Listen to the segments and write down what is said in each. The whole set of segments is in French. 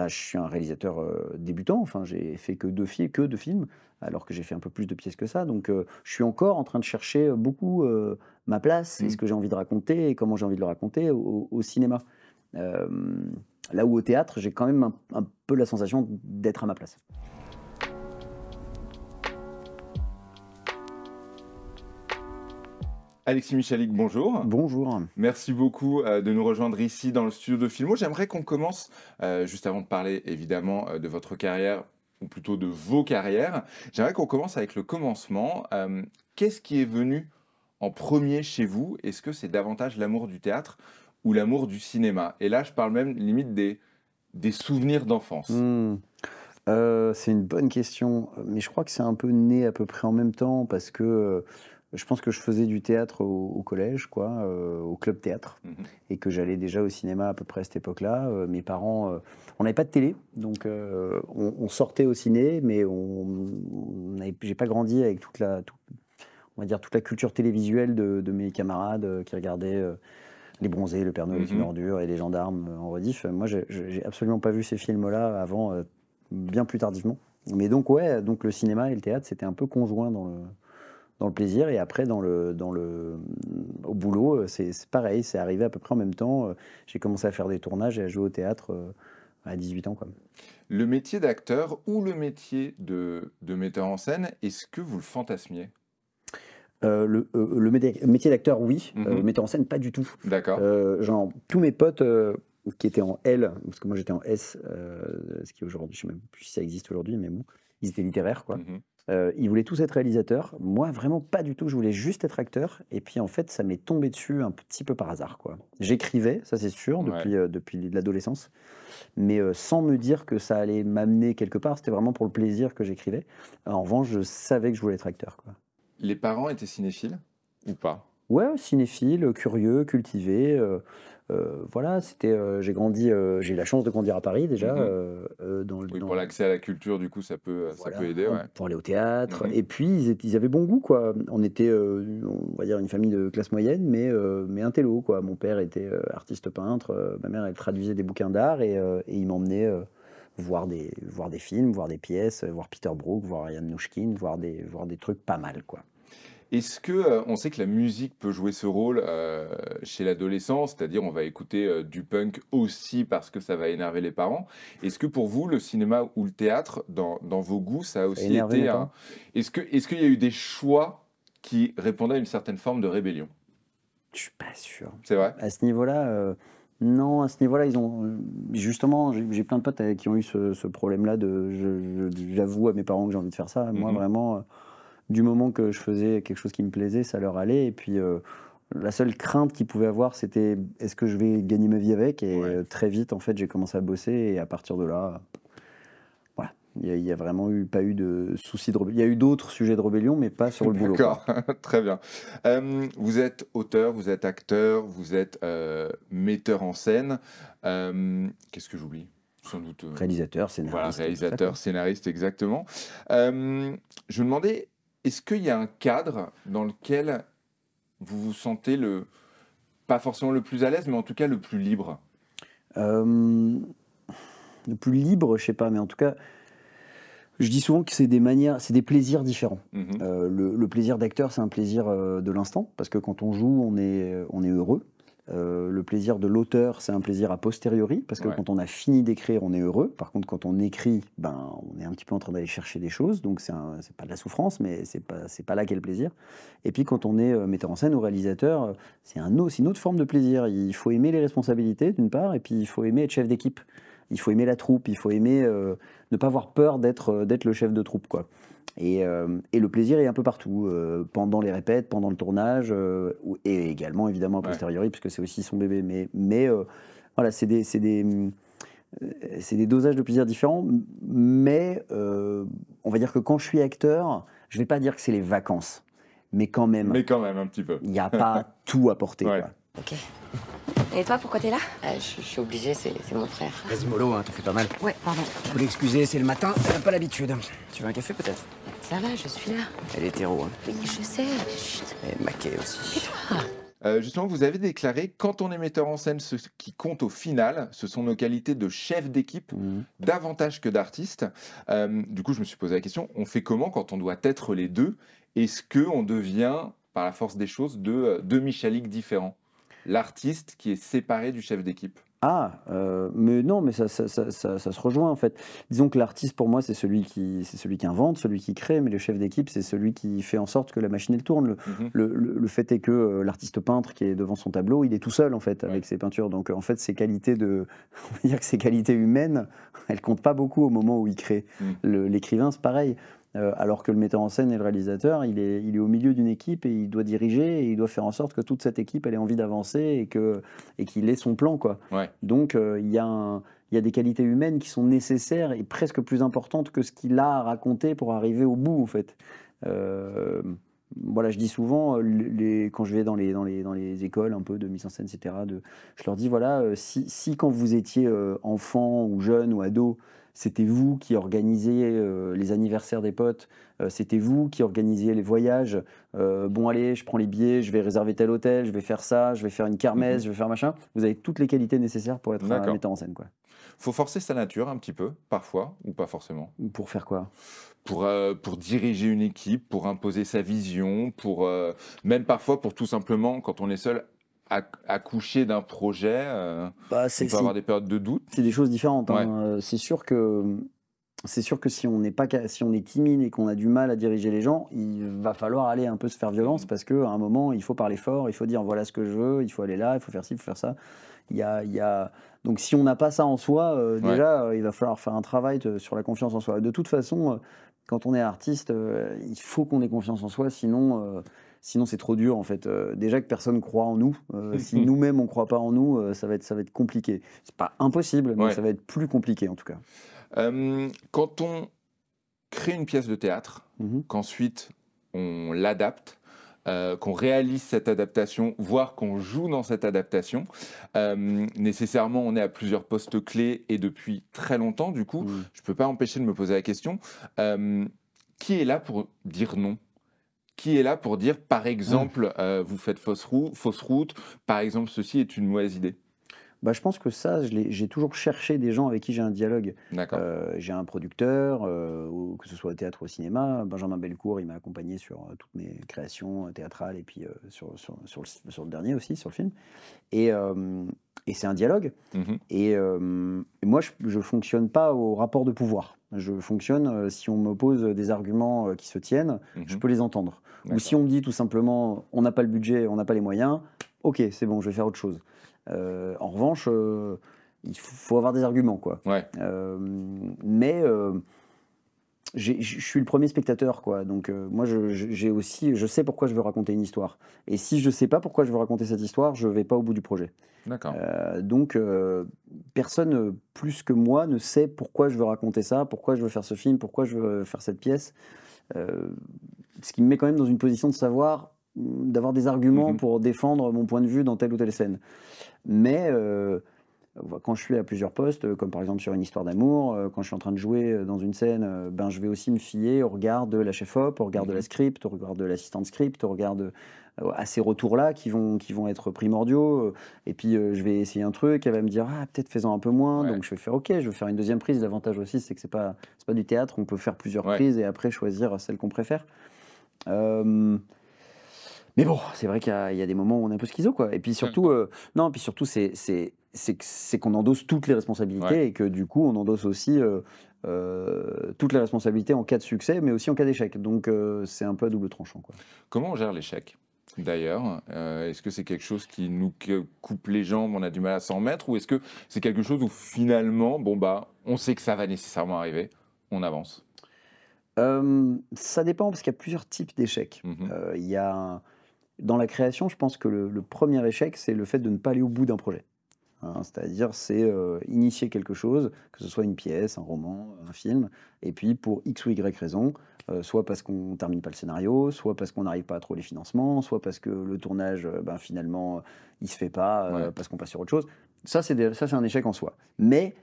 Bah, je suis un réalisateur euh, débutant. Enfin, j'ai fait que deux, films, alors que j'ai fait un peu plus de pièces que ça. Donc, euh, je suis encore en train de chercher euh, beaucoup ma place ce mmh. que j'ai envie de raconter et comment j'ai envie de le raconter au, cinéma. là où au théâtre, j'ai quand même un peu la sensation d'être à ma place. Alexis Michalik, bonjour. Bonjour. Merci beaucoup euh, de nous rejoindre ici dans le studio de Filmo. J'aimerais qu'on commence, euh, juste avant de parler évidemment euh, de votre carrière, ou plutôt de vos carrières, j'aimerais qu'on commence avec le commencement. Qu'est-ce qui est venu en premier chez vous Est-ce que c'est davantage l'amour du théâtre ou l'amour du cinéma Et là, je parle même limite des, des souvenirs d'enfance. Hmm. c'est une bonne question, mais je crois que c'est un peu né à peu près en même temps parce que je pense que je faisais du théâtre au, collège, quoi, euh, au club théâtre, mhm. et que j'allais déjà au cinéma à peu près à cette époque-là. Euh, mes parents, euh, on n'avait pas de télé, donc on, sortait au ciné, mais on, j'ai pas grandi avec toute la, on va dire toute la culture télévisuelle de, mes camarades qui regardaient. les bronzés, le Père Noël, les mhm. et les gendarmes en rediff. Moi, j'ai absolument pas vu ces films-là avant, bien plus tardivement. Mais donc, ouais, donc le cinéma et le théâtre, c'était un peu conjoint dans le, dans le plaisir et après dans le, dans le, au boulot, euh, c'est pareil, c'est arrivé à peu près en même temps. Euh, j'ai commencé à faire des tournages et à jouer au théâtre euh, à 18 ans. Quoi. Le métier d'acteur ou le métier de, de metteur en scène, est-ce que vous le fantasmiez le, le, métier d'acteur, oui. Mm metteur en scène, pas du tout. D'accord. genre, tous mes potes qui étaient en L, parce que moi j'étais en S, ce qui aujourd'hui, je ne sais même plus si ça existe aujourd'hui, mais bon, ils étaient littéraires, quoi. Mhm. Euh, ils voulaient tous être réalisateurs. Moi, vraiment pas du tout. Je voulais juste être acteur. Et puis, en fait, ça m'est tombé dessus un petit peu par hasard. quoi. J'écrivais, ça c'est sûr, depuis, euh, depuis l'adolescence. Mais euh, sans me dire que ça allait m'amener quelque part. C'était vraiment pour le plaisir que j'écrivais. En revanche, je savais que je voulais être acteur. Quoi. Les parents étaient cinéphiles ou pas Ouais, cinéphiles, curieux, cultivés. Euh, voilà, c'était, euh, j'ai grandi, euh, j'ai eu la chance de grandir à Paris déjà. Mhm. pour l'accès à la culture, du coup, ça peut, aider. Pour aller au théâtre. Mhm. Et puis, ils, avaient bon goût, quoi. On était, on va dire, une famille de classe moyenne, mais, mais un télo, quoi. Mon père était artiste peintre, ma mère, elle traduisait des bouquins d'art et, il m'emmenait voir des, voir des films, voir des pièces, voir Peter Brook, voir Yann Nouchkin, voir des, voir des trucs pas mal, quoi. Est-ce que euh, on sait que la musique peut jouer ce rôle euh, chez l'adolescent, c'est-à-dire on va écouter euh, du punk aussi parce que ça va énerver les parents. Est-ce que pour vous le cinéma ou le théâtre, dans, vos goûts, ça a aussi été Est-ce que est-ce qu'il y a eu des choix qui répondaient à une certaine forme de rébellion Je suis pas sûr. C'est vrai. À ce niveau-là. Non, à ce niveau-là, ils ont justement, j'ai plein de potes qui ont eu ce, problème-là de, j'avoue à mes parents que j'ai envie de faire ça. Moi, mmh vraiment, du moment que je faisais quelque chose qui me plaisait, ça leur allait. Et puis, euh, la seule crainte qu'ils pouvaient avoir, c'était est-ce que je vais gagner ma vie avec Et euh, très vite, en fait, j'ai commencé à bosser. Et à partir de là, voilà. Il n'y a, vraiment eu, pas eu de soucis de rébellion. Il y a eu d'autres sujets de rébellion, mais pas sur le boulot. D'accord, très bien. Euh, vous êtes auteur, vous êtes acteur, vous êtes metteur en scène. Qu'est-ce que j'oublie sans doute. Réalisateur, scénariste. Voilà, réalisateur, scénariste, exactement. je me demandais, est-ce qu'il y a un cadre dans lequel vous vous sentez le pas forcément le plus à l'aise, mais en tout cas le plus libre euh, Le plus libre, je sais pas, mais en tout cas, je dis souvent que c'est des manières, c'est des plaisirs différents. Mhm. Euh, le, le, plaisir d'acteur, c'est un plaisir euh, de l'instant, parce que quand on joue, on est, on est heureux. Euh, le plaisir de l'auteur, c'est un plaisir a posteriori, parce que quand on a fini d'écrire, on est heureux. Par contre, quand on écrit, ben, on est un petit peu en train d'aller chercher des choses, donc n'est pas de la souffrance, mais c'est pas, pas là qu'est le plaisir. Et puis quand on est euh, metteur en scène ou réalisateur, euh, c'est un, une autre forme de plaisir. Il faut aimer les responsabilités, d'une part, et puis il faut aimer être chef d'équipe. Il faut aimer la troupe, il faut aimer ne pas avoir peur d'être le chef de troupe, quoi. Euh, et, le plaisir est un peu partout, euh, pendant les répètes, pendant le tournage, euh, et également évidemment a posteriori, puisque c'est aussi son bébé. Mais, mais voilà, c'est des, des, dosages de plaisir différents. Mais on va dire que quand je suis acteur, je ne vais pas dire que c'est les vacances, mais quand même. Mais quand même, un petit peu. Il n'y a pas tout à porter. Ok. Et toi, pourquoi t'es là euh, Je suis obligé, c'est mon frère. Vas-y, mollo, hein, t'en fais pas mal. Ouais, pardon. Vous l'excuser, c'est le matin, t'as pas l'habitude. Tu veux un café peut-être Ça va, je suis là. Elle est hétéro, hein. Oui, je sais. Chut. Elle maquée aussi. Et toi euh, justement, vous avez déclaré quand on est metteur en scène, ce qui compte au final, ce sont nos qualités de chef d'équipe, mhm. davantage que d'artiste. Euh, du coup, je me suis posé la question on fait comment quand on doit être les deux Est-ce que on devient, par la force des choses, deux, deux Michalik différents l'artiste qui est séparé du chef d'équipe ah, euh, mais non, mais ça, ça, se rejoint en fait. Disons que l'artiste pour moi c'est celui qui c'est celui qui invente, celui qui crée, mais le chef d'équipe c'est celui qui fait en sorte que la machine elle tourne. Le, mhm. fait est que euh, l'artiste peintre qui est devant son tableau, il est tout seul en fait avec ses peintures. Donc euh, en fait ses qualités de, que ses qualités humaines, elles comptent pas beaucoup au moment où il crée. Mm. L'écrivain c'est pareil. Euh, alors que le metteur en scène et le réalisateur, il est, au milieu d'une équipe et il doit diriger et il doit faire en sorte que toute cette équipe ait envie d'avancer et qu'il et qu'il ait son plan. Quoi. Donc euh, il y a des qualités humaines qui sont nécessaires et presque plus importantes que ce qu'il a à raconter pour arriver au bout, en fait. Euh, voilà, je dis souvent, quand je vais dans les, écoles un peu de mise en scène, etc., je leur dis, voilà, si, si quand vous étiez enfant ou jeune ou ado, c'était vous qui organisiez euh, les anniversaires des potes, euh, c'était vous qui organisiez les voyages. Euh, bon, allez, je prends les billets, je vais réserver tel hôtel, je vais faire ça, je vais faire une kermesse, mhm. je vais faire machin. Vous avez toutes les qualités nécessaires pour être un metteur en scène. Quoi. Faut forcer sa nature un petit peu, parfois, ou pas forcément. Pour faire quoi pour, pour diriger une équipe, pour imposer sa vision, pour même parfois pour tout simplement, quand on est seul, accoucher d'un projet euh, bah, On peut avoir des périodes de doute. C'est des choses différentes. Hein. Euh, c'est sûr que c'est sûr que si on n'est pas si on est timide et qu'on a du mal à diriger les gens, il va falloir aller un peu se faire violence parce qu'à un moment il faut parler fort, il faut dire voilà ce que je veux, il faut aller là, il faut faire ci, il faut faire ça. Il y a, donc si on n'a pas ça en soi, euh, déjà il va falloir faire un travail sur la confiance en soi. De toute façon, quand on est artiste, il faut qu'on ait confiance en soi, sinon Sinon, c'est trop dur, en fait. Euh, déjà que personne croit en nous. Euh, si nous-mêmes, on ne croit pas en nous, euh, ça, va être, ça va être compliqué. C'est pas impossible, mais ça va être plus compliqué, en tout cas. quand on crée une pièce de théâtre, mhm. qu'ensuite on l'adapte, qu'on réalise cette adaptation, voire qu'on joue dans cette adaptation. nécessairement, on est à plusieurs postes clés et depuis très longtemps, du coup, mhm. je ne peux pas empêcher de me poser la question, qui est là pour dire non qui est là pour dire, par exemple, euh, vous faites fausse route, fausse route, par exemple, ceci est une mauvaise idée bah, je pense que ça, j'ai toujours cherché des gens avec qui j'ai un dialogue. Euh, j'ai un producteur, euh, que ce soit au théâtre ou au cinéma. Benjamin Belcourt, il m'a accompagné sur toutes mes créations théâtrales et puis sur, sur, le, dernier aussi, sur le film. Et, et c'est un dialogue. Mm-hmm. Et moi, je ne fonctionne pas au rapport de pouvoir. Je fonctionne, euh, si on me pose des arguments euh, qui se tiennent, je mhm. peux les entendre. Ou si on me dit tout simplement, on n'a pas le budget, on n'a pas les moyens, ok, c'est bon, je vais faire autre chose. Euh, en revanche, il faut avoir des arguments, quoi. mais je suis le premier spectateur, quoi. Donc euh, moi, j'ai aussi, je sais pourquoi je veux raconter une histoire. Et si je ne sais pas pourquoi je veux raconter cette histoire, je ne vais pas au bout du projet. D'accord. Euh, donc euh, personne plus que moi ne sait pourquoi je veux raconter ça, pourquoi je veux faire ce film, pourquoi je veux faire cette pièce. ce qui me met quand même dans une position de savoir, d'avoir des arguments mmh pour défendre mon point de vue dans telle ou telle scène. Mais quand je suis à plusieurs postes, euh, comme par exemple sur une histoire d'amour, euh, quand je suis en train de jouer euh, dans une scène, ben, je vais aussi me fier au regard de la chef-op, au regard de la mhm. script, au regard de l'assistante script, au regard de, à ces retours-là qui vont, qui vont être primordiaux. Et puis, je vais essayer un truc, elle va me dire, ah, peut-être faisant un peu moins. Donc, je vais faire, ok, je vais faire une deuxième prise. L'avantage aussi, c'est que ce n'est pas, pas du théâtre, on peut faire plusieurs prises et après choisir celle qu'on préfère. mais bon, c'est vrai qu'il y, a des moments où on est un peu schizo, quoi. Et puis surtout, mm. non, puis surtout, c'est c'est qu'on endosse toutes les responsabilités et que du coup, on endosse aussi euh, euh, toutes les responsabilités en cas de succès, mais aussi en cas d'échec. Donc, euh, c'est un peu à double tranchant. Comment on gère l'échec D'ailleurs, est-ce que c'est quelque chose qui nous coupe les jambes, on a du mal à s'en mettre, ou est-ce que c'est quelque chose où finalement, bon bah, on sait que ça va nécessairement arriver, on avance Ça dépend parce qu'il y a plusieurs types d'échecs. Mmh il dans la création, je pense que le premier échec, c'est le fait de ne pas aller au bout d'un projet. Hein, c'est-à-dire, c'est euh, initier quelque chose, que ce soit une pièce, un roman, un film, et puis pour X ou Y raison, euh, soit parce qu'on termine pas le scénario, soit parce qu'on n'arrive pas à trouver les financements, soit parce que le tournage, euh, ben, finalement, il se fait pas, parce qu'on passe sur autre chose. Ça, c'est un échec en soi. Mais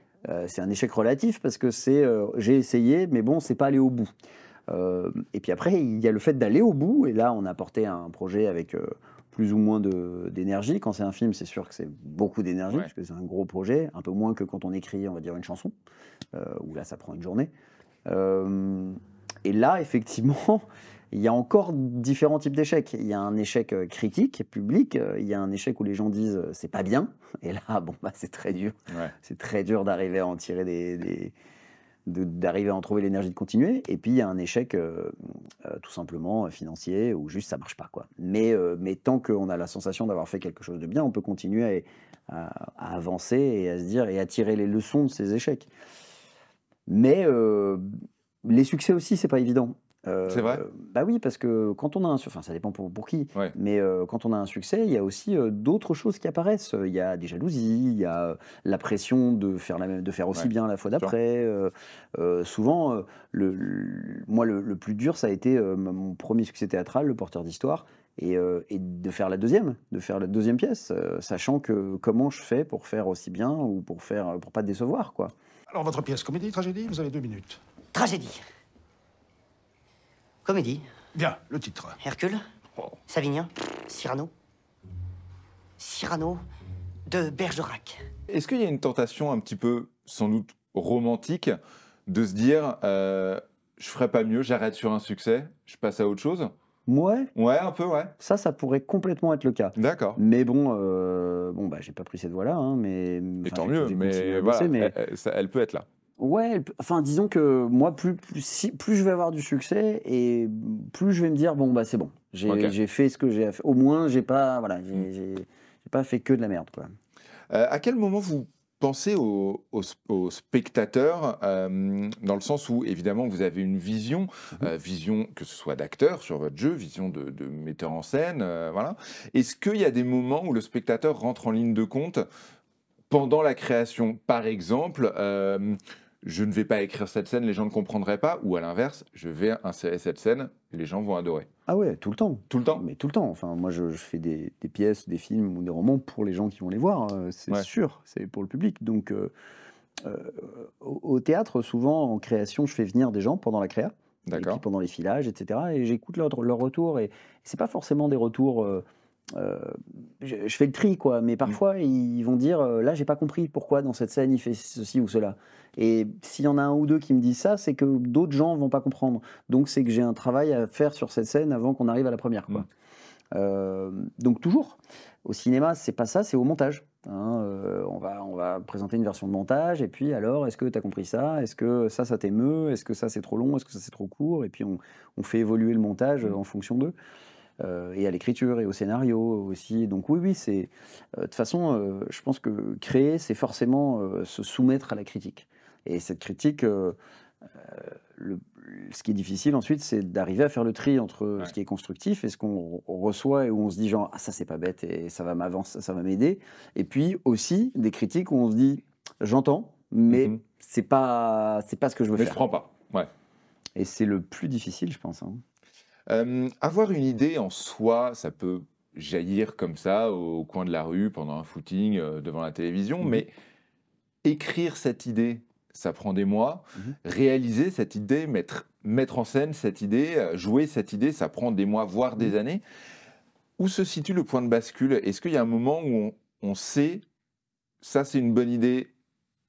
c'est un échec relatif parce que c'est j'ai essayé, mais bon, c'est pas aller au bout. et puis après, il y a le fait d'aller au bout, et là, on a porté un projet avec plus ou moins d'énergie. Quand c'est un film, c'est sûr que c'est beaucoup d'énergie, parce que c'est un gros projet, un peu moins que quand on écrit, on va dire, une chanson, euh, où là, ça prend une journée. Euh, et là, effectivement, il y a encore différents types d'échecs. Il y a un échec euh, critique, public, il y a un échec où les gens disent c'est pas bien, et là, bon, bah, c'est très dur. C'est très dur d'arriver à en tirer des d'arriver à en trouver l'énergie de continuer. Et puis, il y a un échec euh, euh, tout simplement euh, financier ou juste ça marche pas. Quoi. Mais, mais tant qu'on a la sensation d'avoir fait quelque chose de bien, on peut continuer à, à, avancer et à se dire et à tirer les leçons de ces échecs. Mais les succès aussi, c'est pas évident c'est vrai. Euh, bah oui, parce que quand on a un succès, enfin ça dépend pour, pour qui, mais euh, quand on a un succès, il y a aussi euh, d'autres choses qui apparaissent. Il y a des jalousies, il y a la pression de faire, la même, de faire aussi bien la fois d'après. souvent, le, moi le, plus dur, ça a été mon premier succès théâtral, Le Porteur d'Histoire. Et, et, de faire la deuxième, de faire la deuxième pièce, sachant que comment je fais pour faire aussi bien ou pour faire pour pas décevoir quoi. Alors votre pièce comédie tragédie, vous avez deux minutes. Tragédie. Comédie. Bien, le titre. Hercule Savinien Cyrano Cyrano de Bergerac. Est-ce qu'il y a une tentation un petit peu, sans doute romantique, de se dire euh, je ferai pas mieux, j'arrête sur un succès, je passe à autre chose Ouais. Ouais, un peu, ouais. Ça, ça pourrait complètement être le cas. D'accord. Mais bon, euh, bon bah, j'ai pas pris cette voie-là, hein, mais. Et tant mieux, mais, voilà, elle peut être là. Ouais, enfin disons que moi, plus, plus, plus, je vais avoir du succès et plus je vais me dire, bon, bah c'est bon, j'ai fait ce que j'ai fait ». Au moins, j'ai pas, voilà, hmm. j'ai pas fait que de la merde. Quoi. Euh, à quel moment vous pensez aux, spectateur, spectateurs dans le sens où évidemment vous avez une vision, mmh. euh, vision que ce soit d'acteur sur votre jeu, vision de, metteur en scène, euh, voilà. Est-ce qu'il y a des moments où le spectateur rentre en ligne de compte pendant la création, par exemple je ne vais pas écrire cette scène, les gens ne comprendraient pas, ou à l'inverse, je vais insérer cette scène, les gens vont adorer. Ah ouais, tout le temps. Tout le temps. Mais tout le temps. Enfin, moi, je, fais des, pièces, des films ou des romans pour les gens qui vont les voir, hein, c'est sûr, c'est pour le public. Donc, euh, euh, au, théâtre, souvent en création, je fais venir des gens pendant la créa, et pendant les filages, etc. Et j'écoute leur, leur retour, et, et c'est pas forcément des retours euh, euh, je, fais le tri, quoi. Mais parfois, mm. ils vont dire euh, là, j'ai pas compris pourquoi dans cette scène il fait ceci ou cela. Et s'il y en a un ou deux qui me disent ça, c'est que d'autres gens vont pas comprendre. Donc, c'est que j'ai un travail à faire sur cette scène avant qu'on arrive à la première, quoi. Mm. Euh, donc toujours, au cinéma, c'est pas ça, c'est au montage. Hein. on, va, on va présenter une version de montage, et puis alors, est-ce que tu as compris ça Est-ce que ça, ça t'émeut Est-ce que ça, c'est trop long Est-ce que ça, c'est trop court Et puis on, on, fait évoluer le montage en fonction d'eux. Euh, et à l'écriture et au scénario aussi. Donc oui, oui, c'est... Euh, de toute façon, euh, je pense que créer, c'est forcément se soumettre à la critique. Et cette critique... ce qui est difficile ensuite, c'est d'arriver à faire le tri entre ce qui est constructif et ce qu'on reçoit et où on se dit genre ah, ça c'est pas bête et ça va m'avancer, ça va m'aider. Et puis aussi des critiques où on se dit j'entends, mais mhm. c'est pas pas ce que je veux mais faire. Je prends pas. Ouais. Et c'est le plus difficile, je pense. Hein. Euh, avoir une idée en soi, ça peut jaillir comme ça au, coin de la rue, pendant un footing, euh, devant la télévision, mhm. mais écrire cette idée, ça prend des mois. Mhm. Réaliser cette idée, mettre, mettre en scène cette idée, euh, jouer cette idée, ça prend des mois, voire des mhm. années. Où se situe le point de bascule Est-ce qu'il y a un moment où on sait, ça c'est une bonne idée,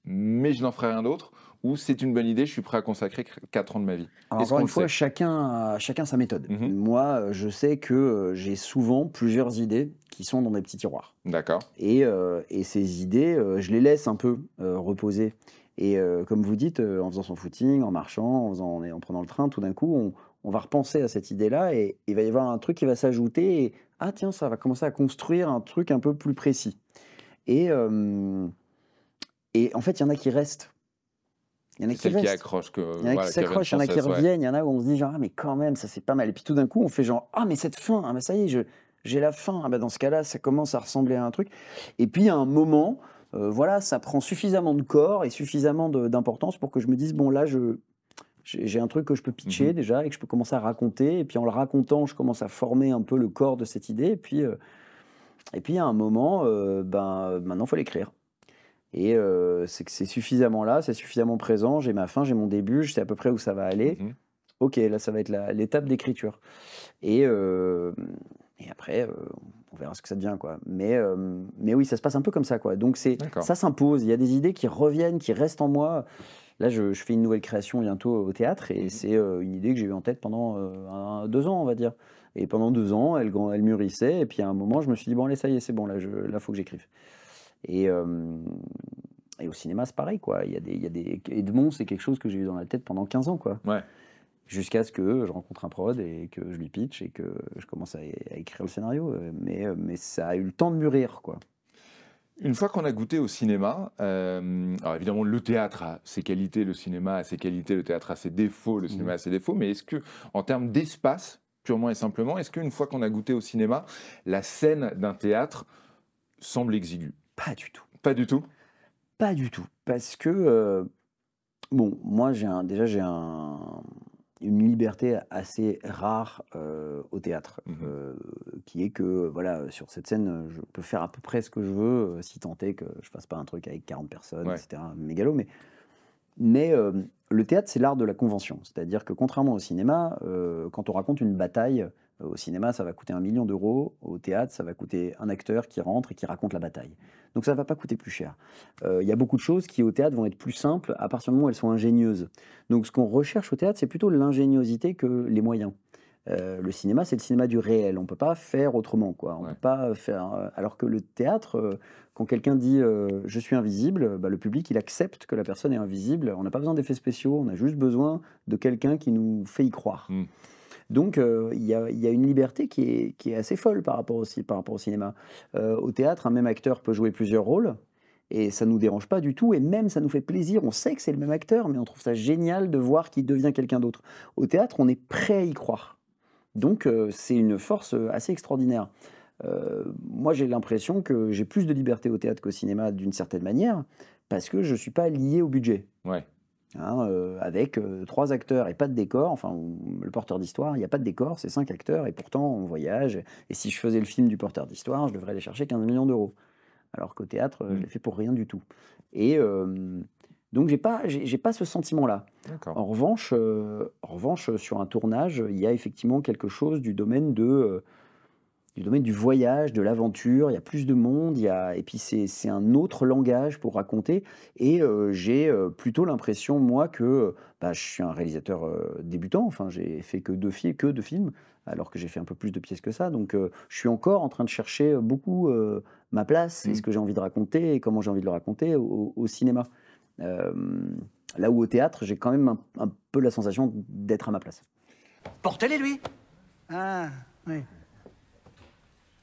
mais je n'en ferai rien d'autre ou c'est une bonne idée, je suis prêt à consacrer 4 ans de ma vie Alors, Encore une fois, chacun chacun sa méthode. Mhm. Moi, euh, je sais que euh, j'ai souvent plusieurs idées qui sont dans des petits tiroirs. D'accord. Et, euh, ces idées, je les laisse un peu reposer. Et comme vous dites, en faisant son footing, en marchant, en, en prenant le train, tout d'un coup, on, va repenser à cette idée-là et il va y avoir un truc qui va s'ajouter. Et ah tiens, ça va commencer à construire un truc un peu plus précis. Et, et en fait, il y en a qui restent il y en a qui, il y en a qui s'accrochent, il y en a qui reviennent, il y en a où on se dit genre ah, mais quand même ça c'est pas mal. Et puis tout d'un coup on fait genre ah mais cette fin, ah, bah, ça y est je, j'ai la fin. Ah, bah, dans ce cas-là ça commence à ressembler à un truc. Et puis à un moment euh, voilà ça prend suffisamment de corps et suffisamment d'importance pour que je me dise bon là je j'ai un truc que je peux pitcher mhm. déjà et que je peux commencer à raconter. Et puis en le racontant, je commence à former un peu le corps de cette idée. Et puis, euh, et puis à un moment, euh, ben, maintenant, il faut l'écrire. Et euh, c'est que c'est suffisamment là, c'est suffisamment présent, j'ai ma fin, j'ai mon début, je sais à peu près où ça va aller. Mhm. Ok, là, ça va être l'étape d'écriture. Et, euh, après, euh, on verra ce que ça devient. Quoi. Mais, mais oui, ça se passe un peu comme ça. Quoi. Donc ça s'impose, il y a des idées qui reviennent, qui restent en moi. Là, je, fais une nouvelle création bientôt au théâtre, et mhm. c'est une idée que j'ai eu en tête pendant deux ans, on va dire. Et pendant deux ans, elle, elle mûrissait, et puis à un moment, je me suis dit, bon, allez, ça y est, c'est bon, là, il faut que j'écrive. Et, euh, et au cinéma, c'est pareil, quoi. Il y a des, il y a des... Edmond, c'est quelque chose que j'ai eu dans la tête pendant 15 ans, quoi. Jusqu'à ce que je rencontre un prod et que je lui pitch et que je commence à, écrire le scénario. Mais, euh, mais ça a eu le temps de mûrir, quoi. Une fois qu'on a goûté au cinéma, euh, alors évidemment le théâtre a ses qualités, le cinéma a ses qualités, le théâtre a ses défauts, le mmh. cinéma a ses défauts, mais est-ce que en termes d'espace, purement et simplement, est-ce qu'une fois qu'on a goûté au cinéma, la scène d'un théâtre semble exiguë pas du tout. Pas du tout Pas du tout. Parce que, euh, bon, moi, j'ai déjà, j'ai une liberté assez rare euh, au théâtre, mmh euh, qui est que, voilà, sur cette scène, je peux faire à peu près ce que je veux, si tant est que je fasse pas un truc avec 40 personnes, etc., mégalo, mais... Mais le théâtre, c'est l'art de la convention. C'est-à-dire que contrairement au cinéma, quand on raconte une bataille, au cinéma, ça va coûter un million d'euros. Au théâtre, ça va coûter un acteur qui rentre et qui raconte la bataille. Donc ça ne va pas coûter plus cher. Il euh, y a beaucoup de choses qui au théâtre vont être plus simples à partir du moment où elles sont ingénieuses. Donc ce qu'on recherche au théâtre, c'est plutôt l'ingéniosité que les moyens. Euh, le cinéma, c'est le cinéma du réel. On ne peut pas faire autrement. Quoi. On peut pas faire. Euh, alors que le théâtre, quand quelqu'un dit je suis invisible, bah, le public il accepte que la personne est invisible. On n'a pas besoin d'effets spéciaux. On a juste besoin de quelqu'un qui nous fait y croire. Mmh. Donc euh, il y, a, une liberté qui est, assez folle par rapport, au, par rapport au cinéma. Euh, au théâtre, un même acteur peut jouer plusieurs rôles et ça nous dérange pas du tout et même ça nous fait plaisir on sait que c'est le même acteur mais on trouve ça génial de voir qu'il devient quelqu'un d'autre au théâtre on est prêt à y croire donc euh, c'est une force assez extraordinaire moi j'ai l'impression que j'ai plus de liberté au théâtre qu'au cinéma d'une certaine manière parce que je ne suis pas lié au budget Hein, euh, avec euh, trois acteurs et pas de décor. Enfin, le porteur d'histoire, il n'y a pas de décor, c'est cinq acteurs et pourtant on voyage. Et si je faisais le film du porteur d'histoire, je devrais aller chercher 15 millions d'euros. Alors qu'au théâtre, euh, je mm. l'ai fait pour rien du tout. Et donc, j'ai pas, j'ai, pas ce sentiment-là. En revanche, en revanche, sur un tournage, il y a effectivement quelque chose du domaine de du domaine du voyage, de l'aventure. Il y a plus de monde, il y a... et puis c'est un autre langage pour raconter. Et euh, j'ai euh, plutôt l'impression, moi, que bah, je suis un réalisateur euh, débutant. Enfin, j'ai fait que deux, que deux films, alors que j'ai fait un peu plus de pièces que ça. Donc, je suis encore en train de chercher beaucoup ma place mmh. ce que j'ai envie de raconter et comment j'ai envie de le raconter au, cinéma. là où au théâtre, j'ai quand même un, peu la sensation d'être à ma place. Portez-les, lui Ah, oui.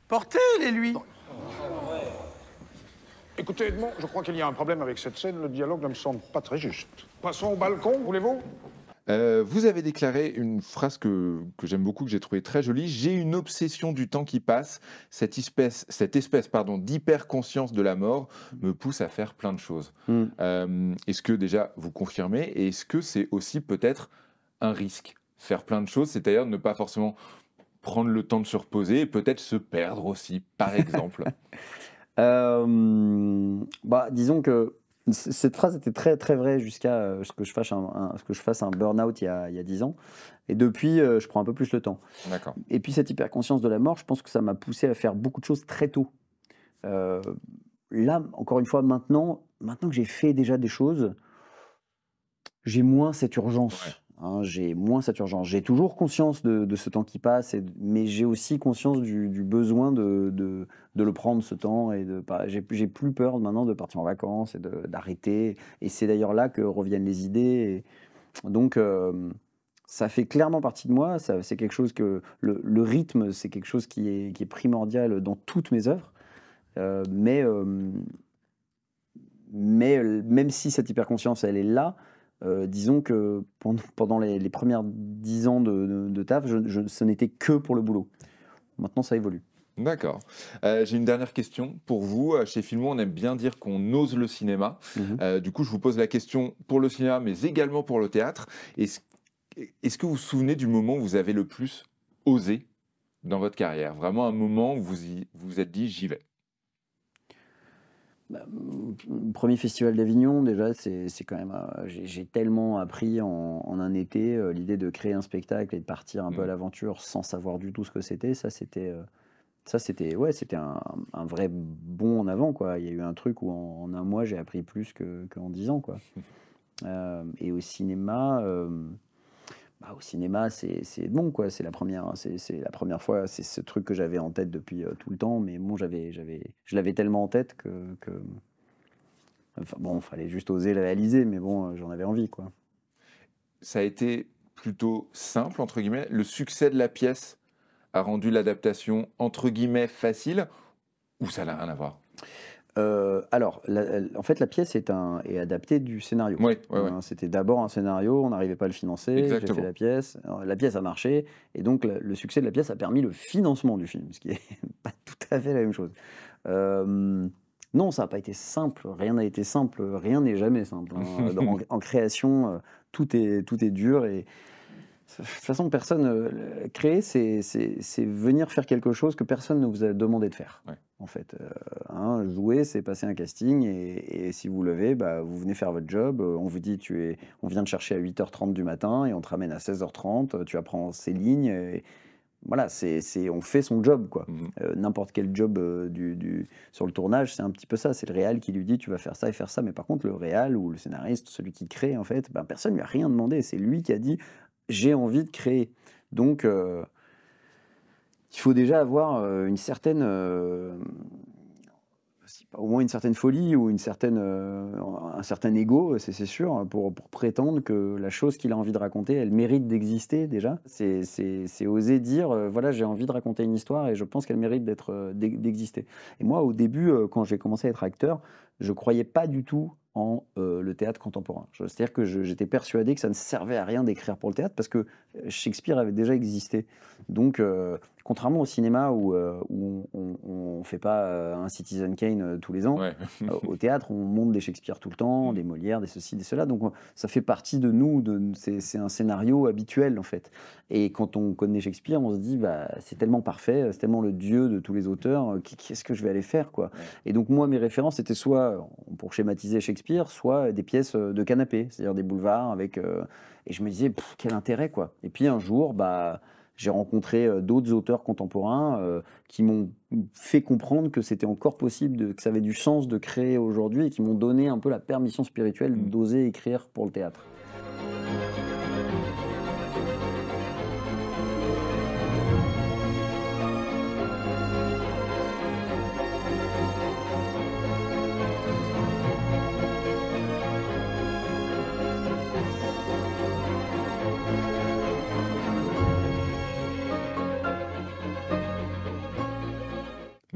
Portez-les-lui. Écoutez, Edmond, je crois qu'il y a un problème avec cette scène. Le dialogue ne me semble pas très juste. Passons au balcon, voulez-vous euh, vous avez déclaré une phrase que, j'aime beaucoup, que j'ai trouvée très jolie. J'ai une obsession du temps qui passe. Cette espèce, cette espèce pardon, dhyper de la mort me pousse à faire plein de choses. Hmm. Euh, est-ce que déjà vous confirmez Et est-ce que c'est aussi peut-être un risque Faire plein de choses, c'est-à-dire ne pas forcément prendre le temps de se reposer et peut-être se perdre aussi, par exemple euh, bah, Disons que cette phrase était très très vraie jusqu'à euh, ce que je fasse un, un burn-out il y a dix ans. Et depuis, euh, je prends un peu plus le temps. Et puis cette hyperconscience de la mort, je pense que ça m'a poussé à faire beaucoup de choses très tôt. là, encore une fois, maintenant, maintenant que j'ai fait déjà des choses, j'ai moins cette urgence. Hein, j'ai moins cette urgence. J'ai toujours conscience de, ce temps qui passe, et, mais j'ai aussi conscience du, besoin de, le prendre ce temps. Et j'ai, plus peur maintenant de partir en vacances et d'arrêter. Et c'est d'ailleurs là que reviennent les idées. donc, euh, ça fait clairement partie de moi. c'est quelque chose que le, rythme, c'est quelque chose qui est, primordial dans toutes mes œuvres. Euh, mais, euh, mais même si cette hyperconscience, elle est là, euh, disons que pendant, les, premières dix ans de, taf, ce n'était que pour le boulot. Maintenant, ça évolue. D'accord. Euh, j'ai une dernière question pour vous. Euh, chez Filmo, on aime bien dire qu'on ose le cinéma. Mhm. du coup, je vous pose la question pour le cinéma, mais également pour le théâtre. Est-ce que vous vous souvenez du moment où vous avez le plus osé dans votre carrière Vraiment un moment où vous vous, vous êtes dit j'y vais bah, premier festival d'Avignon, déjà, c'est quand même. Euh, j'ai tellement appris en, un été euh, l'idée de créer un spectacle et de partir un peu à mm. l'aventure sans savoir du tout ce que c'était. Ça, c'était. Euh, ça, c'était ouais, c'était un, vrai bond en avant, quoi. Il y a eu un truc où en, un mois, j'ai appris plus qu'en que dix ans, quoi. et au cinéma, bah, au cinéma, c'est bon, quoi. C'est la première, c'est la première fois, c'est ce truc que j'avais en tête depuis euh, tout le temps. Mais bon, j'avais, j'avais, je l'avais tellement en tête que, enfin bon, fallait juste oser le réaliser. Mais bon, euh, j'en avais envie, quoi. Ça a été plutôt simple entre guillemets. Le succès de la pièce a rendu l'adaptation entre guillemets facile, ou ça n'a rien à voir. Euh, alors, en fait, la pièce est, un, adaptée du scénario. Hein, c'était d'abord un scénario, on n'arrivait pas à le financer, j'ai fait la pièce. Euh, la pièce a marché, et donc le, succès de la pièce a permis le financement du film, ce qui n'est pas tout à fait la même chose. Euh, non, ça n'a pas été simple, rien n'a été simple, rien n'est jamais simple. Hein. en, en, création, tout est, tout est dur et. De toute façon, personne. Euh, créer, c'est venir faire quelque chose que personne ne vous a demandé de faire. En fait, euh, hein, jouer, c'est passer un casting et, si vous levez, bah, vous venez faire votre job. Euh, on vous dit, tu es, on vient te chercher à 8h30 du matin et on te ramène à 16h30. Tu apprends ces lignes. Et, voilà, c'est on fait son job quoi. Mhm. N'importe quel job du, sur le tournage, c'est un petit peu ça. C'est le réal qui lui dit tu vas faire ça et faire ça. Mais par contre, le réal ou le scénariste, celui qui crée en fait, ben, personne lui a rien demandé. C'est lui qui a dit j'ai envie de créer. Donc, euh, il faut déjà avoir euh, une certaine, euh, au moins une certaine folie ou une certaine, un certain ego, c'est sûr, pour, prétendre que la chose qu'il a envie de raconter, elle mérite d'exister déjà. C'est oser dire, voilà, j'ai envie de raconter une histoire et je pense qu'elle mérite d'être d'exister. Et moi, au début, quand j'ai commencé à être acteur, je croyais pas du tout en euh, le théâtre contemporain. C'est-à-dire que j'étais persuadé que ça ne servait à rien d'écrire pour le théâtre parce que euh, Shakespeare avait déjà existé. Donc, euh, contrairement au cinéma où, on ne fait pas un Citizen Kane tous les ans, au théâtre, on monte des Shakespeare tout le temps, mm. des Molières, des ceci, des cela. Donc, ça fait partie de nous, de, c'est un scénario habituel en fait. Et quand on connaît Shakespeare, on se dit, bah, c'est tellement parfait, c'est tellement le dieu de tous les auteurs, qu'est-ce que je vais aller faire quoi Et donc, moi, mes références étaient soit, pour schématiser Shakespeare, soit euh, des pièces euh, de canapé, c'est-à-dire des boulevards avec. Euh, et je me disais, quel intérêt, quoi. Et puis un jour, bah, j'ai rencontré d'autres auteurs contemporains qui m'ont fait comprendre que c'était encore possible, que ça avait du sens de créer aujourd'hui et qui m'ont donné un peu la permission spirituelle mmh. d'oser écrire pour le théâtre.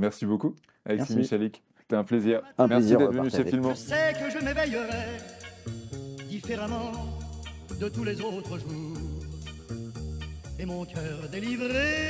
Merci beaucoup, Alexis Michalik. C'était un plaisir. Merci d'être venu chez Filmo. Je sais que je m'éveillerai différemment de tous les autres jours. Et mon cœur délivré.